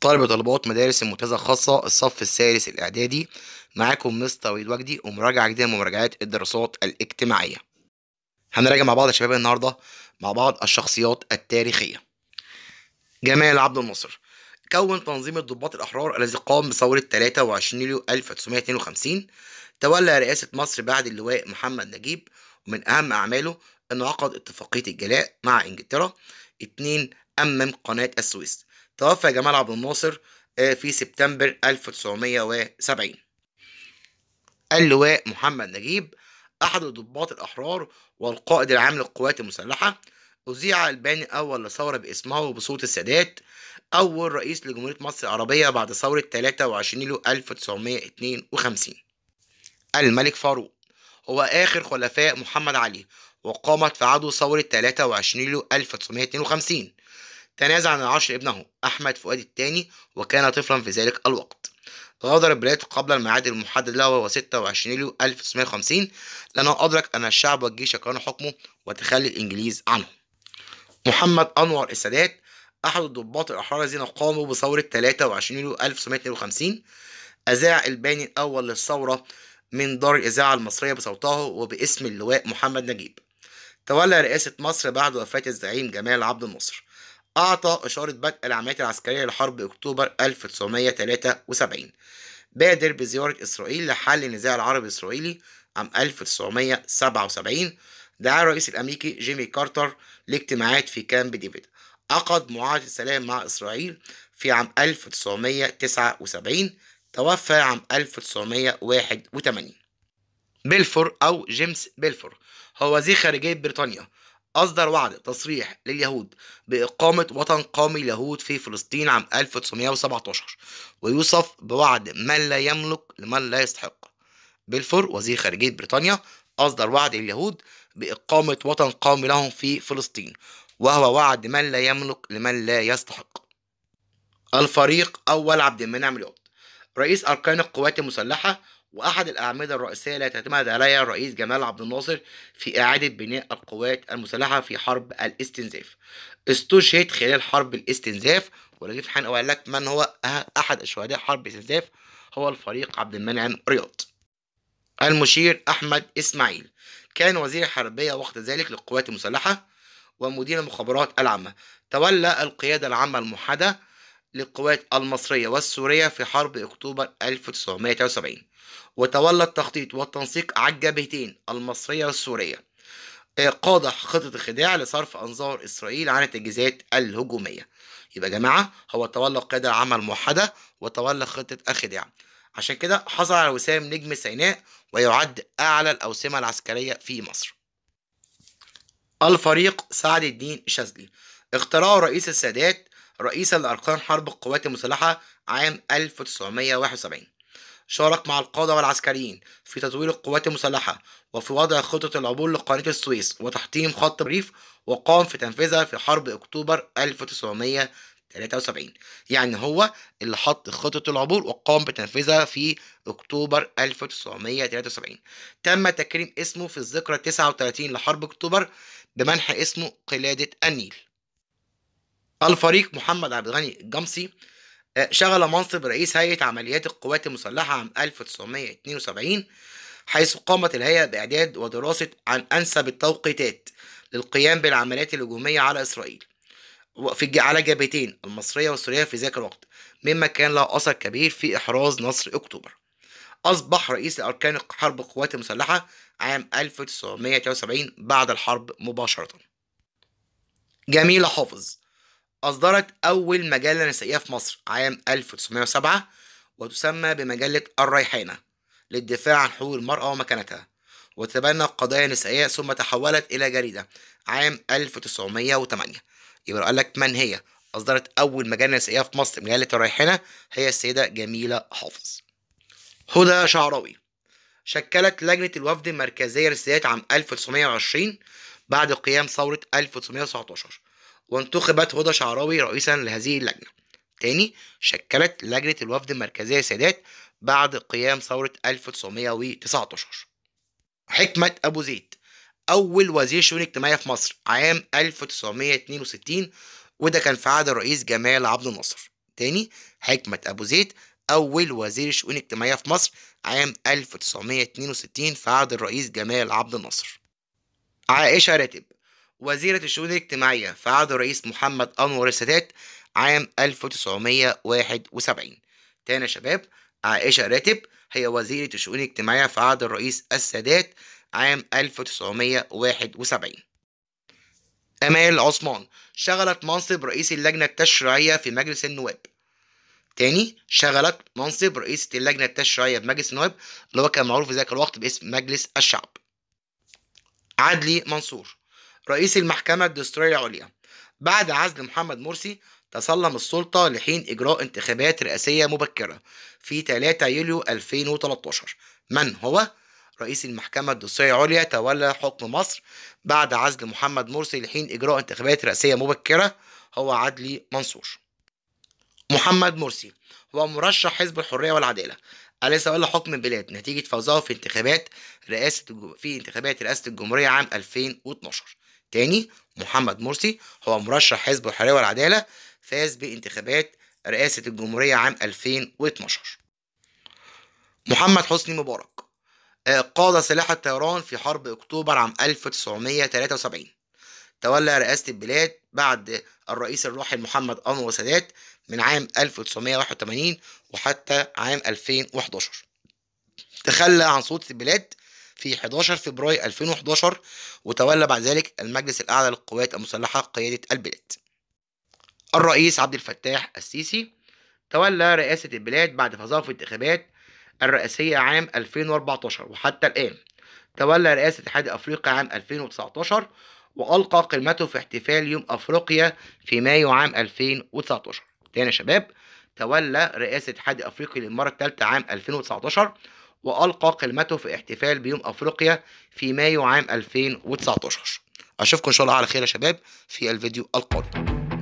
طالب طلبات مدارس الممتازة الخاصة الصف الثالث الإعدادي معاكم مستر وليد وجدي ومراجعة جديدة من مراجعات الدراسات الاجتماعية. هنراجع مع بعض يا شباب النهاردة مع بعض الشخصيات التاريخية. جمال عبد الناصر كون تنظيم الضباط الأحرار الذي قام بثورة 23 يوليو 1952 تولى رئاسة مصر بعد اللواء محمد نجيب ومن أهم أعماله أنه عقد اتفاقية الجلاء مع إنجلترا اتنين أمم قناة السويس توفى جمال عبد الناصر آه، في سبتمبر 1970 اللواء محمد نجيب أحد الضباط الأحرار والقائد العام للقوات المسلحة أذيع الباني أول لثورة باسمه وبصوت السادات أول رئيس لجمهورية مصر العربية بعد ثورة 23 يوليو 1952 الملك فاروق هو آخر خلفاء محمد علي وقامت في عهده ثورة 23 يوليو 1952 تنازع عن العرش ابنه أحمد فؤاد الثاني وكان طفلا في ذلك الوقت غادر البلاد قبل الميعاد المحدد له وهو 26 يوليو 1950 لأنه أدرك أن الشعب والجيش يكرهون حكمه وتخلي الإنجليز عنه محمد أنور السادات أحد الضباط الأحرار الذين قاموا بثورة 23 يوليو 1952 أذاع الباني الأول للثورة من دار الإذاعة المصرية بصوته وباسم اللواء محمد نجيب تولى رئاسة مصر بعد وفاة الزعيم جمال عبد الناصر أعطى إشارة بدء العمليات العسكرية لحرب أكتوبر 1973 بادر بزيارة إسرائيل لحل النزاع العربي الإسرائيلي عام 1977 دعا الرئيس الأمريكي جيمي كارتر لاجتماعات في كامب ديفيد عقد معاهدة سلام مع إسرائيل في عام 1979 توفى عام 1981 بيلفور أو جيمس بيلفور هو وزير خارجية بريطانيا أصدر وعد تصريح لليهود بإقامة وطن قومي اليهود في فلسطين عام 1917 ويوصف بوعد من لا يملك لمن لا يستحق بلفور وزير خارجية بريطانيا أصدر وعد لليهود بإقامة وطن قومي لهم في فلسطين وهو وعد من لا يملك لمن لا يستحق الفريق أول عبد المنعم اليهود رئيس أركان القوات المسلحة وأحد الأعمدة الرئيسية التي اعتمد عليها الرئيس جمال عبد الناصر في إعادة بناء القوات المسلحة في حرب الاستنزاف استشهد خلال حرب الاستنزاف ولكن في حين لك من هو أه- أحد الشهداء حرب الاستنزاف هو الفريق عبد المنعم رياض المشير أحمد إسماعيل كان وزير حربية وقت ذلك للقوات المسلحة ومدير المخابرات العامة تولى القيادة العامة الموحدة للقوات المصرية والسورية في حرب أكتوبر 1973 وتولى التخطيط والتنسيق على الجبهتين المصرية والسورية قادح خطة الخداع لصرف أنظار إسرائيل عن التجهيزات الهجومية يبقى يا جماعة هو تولى قيادة عمل موحدة وتولى خطة الخداع عشان كده حصل على وسام نجم سيناء ويعد أعلى الأوسمة العسكرية في مصر الفريق سعد الدين شاذلي اخترعه رئيس السادات رئيسا لأركان حرب القوات المسلحة عام 1971 شارك مع القادة والعسكريين في تطوير القوات المسلحة وفي وضع خطة العبور لقناة السويس وتحطيم خط بريف وقام في تنفيذها في حرب أكتوبر 1973 يعني هو اللي حط خطة العبور وقام بتنفيذها في أكتوبر 1973 تم تكريم اسمه في الذكرى 39 لحرب أكتوبر بمنح اسمه قلادة النيل الفريق محمد عبد الغني الجمصي آه، شغل منصب رئيس هيئة عمليات القوات المسلحة عام 1972 حيث قامت الهيئة بإعداد ودراسة عن أنسب التوقيتات للقيام بالعمليات الهجومية على إسرائيل في على جبهتين المصرية والسورية في ذاك الوقت مما كان له أثر كبير في إحراز نصر أكتوبر أصبح رئيس لأركان حرب القوات المسلحة عام 1973 بعد الحرب مباشرة جميلة حافظ أصدرت أول مجلة نسائية في مصر عام 1907 وتسمى بمجلة الريحانة للدفاع عن حقوق المرأة ومكانتها وتبنى قضايا نسائية ثم تحولت إلى جريدة عام 1908 يبقى قال لك من هي أصدرت أول مجلة نسائية في مصر مجلة الريحانة هي السيدة جميلة حافظ هدى شعراوي شكلت لجنة الوفد المركزية للسيدات عام 1920 بعد قيام ثورة 1919 وانتخبت هدى شعراوي رئيسا لهذه اللجنة تاني شكلت لجنة الوفد المركزية سادات بعد قيام ثورة 1919 حكمة أبو زيد أول وزير شؤون اجتماعية في مصر عام 1962 وده كان في عهد الرئيس جمال عبد الناصر تاني حكمة أبو زيد أول وزير شؤون اجتماعية في مصر عام 1962 في عهد الرئيس جمال عبد الناصر عائشة راتب وزيرة الشؤون الاجتماعية في عهد الرئيس محمد أنور السادات عام 1971 تاني يا شباب عائشة راتب هي وزيرة الشؤون الاجتماعية في عهد الرئيس السادات عام 1971 أمال عثمان شغلت منصب رئيس اللجنة التشريعية في مجلس النواب تاني شغلت منصب رئيسة اللجنة التشريعية في مجلس النواب اللي هو كان معروف في ذاك الوقت باسم مجلس الشعب عدلي منصور رئيس المحكمة الدستورية العليا بعد عزل محمد مرسي تسلم السلطة لحين إجراء انتخابات رئاسية مبكرة في 3 يوليو 2013 من هو؟ رئيس المحكمة الدستورية العليا تولى حكم مصر بعد عزل محمد مرسي لحين إجراء انتخابات رئاسية مبكرة هو عدلي منصور محمد مرسي هو مرشح حزب الحرية والعدالة أليس ولا حكم البلاد نتيجة فوزه في انتخابات رئاسة في انتخابات رئاسة الجمهورية عام 2012 تاني محمد مرسي هو مرشح حزب الحرية والعدالة فاز بانتخابات رئاسة الجمهورية عام 2012 محمد حسني مبارك آه، قاد سلاح الطيران في حرب أكتوبر عام 1973 تولى رئاسة البلاد بعد الرئيس الراحل محمد أنور سادات من عام 1981 وحتى عام 2011 تخلى عن سلطة البلاد في 11 فبراير 2011 وتولى بعد ذلك المجلس الأعلى للقوات المسلحة قيادة البلاد الرئيس عبد الفتاح السيسي تولى رئاسة البلاد بعد في الانتخابات الرئاسية عام 2014 وحتى الآن تولى رئاسة اتحاد أفريقيا عام 2019 وألقى قمته في احتفال يوم أفريقيا في مايو عام 2019 تاني يا شباب تولى رئاسة اتحاد أفريقيا للمرة الثالثة عام 2019 وألقى كلمته في احتفال بيوم أفريقيا في مايو عام 2019 أشوفكم إن شاء الله على خير يا شباب في الفيديو القادم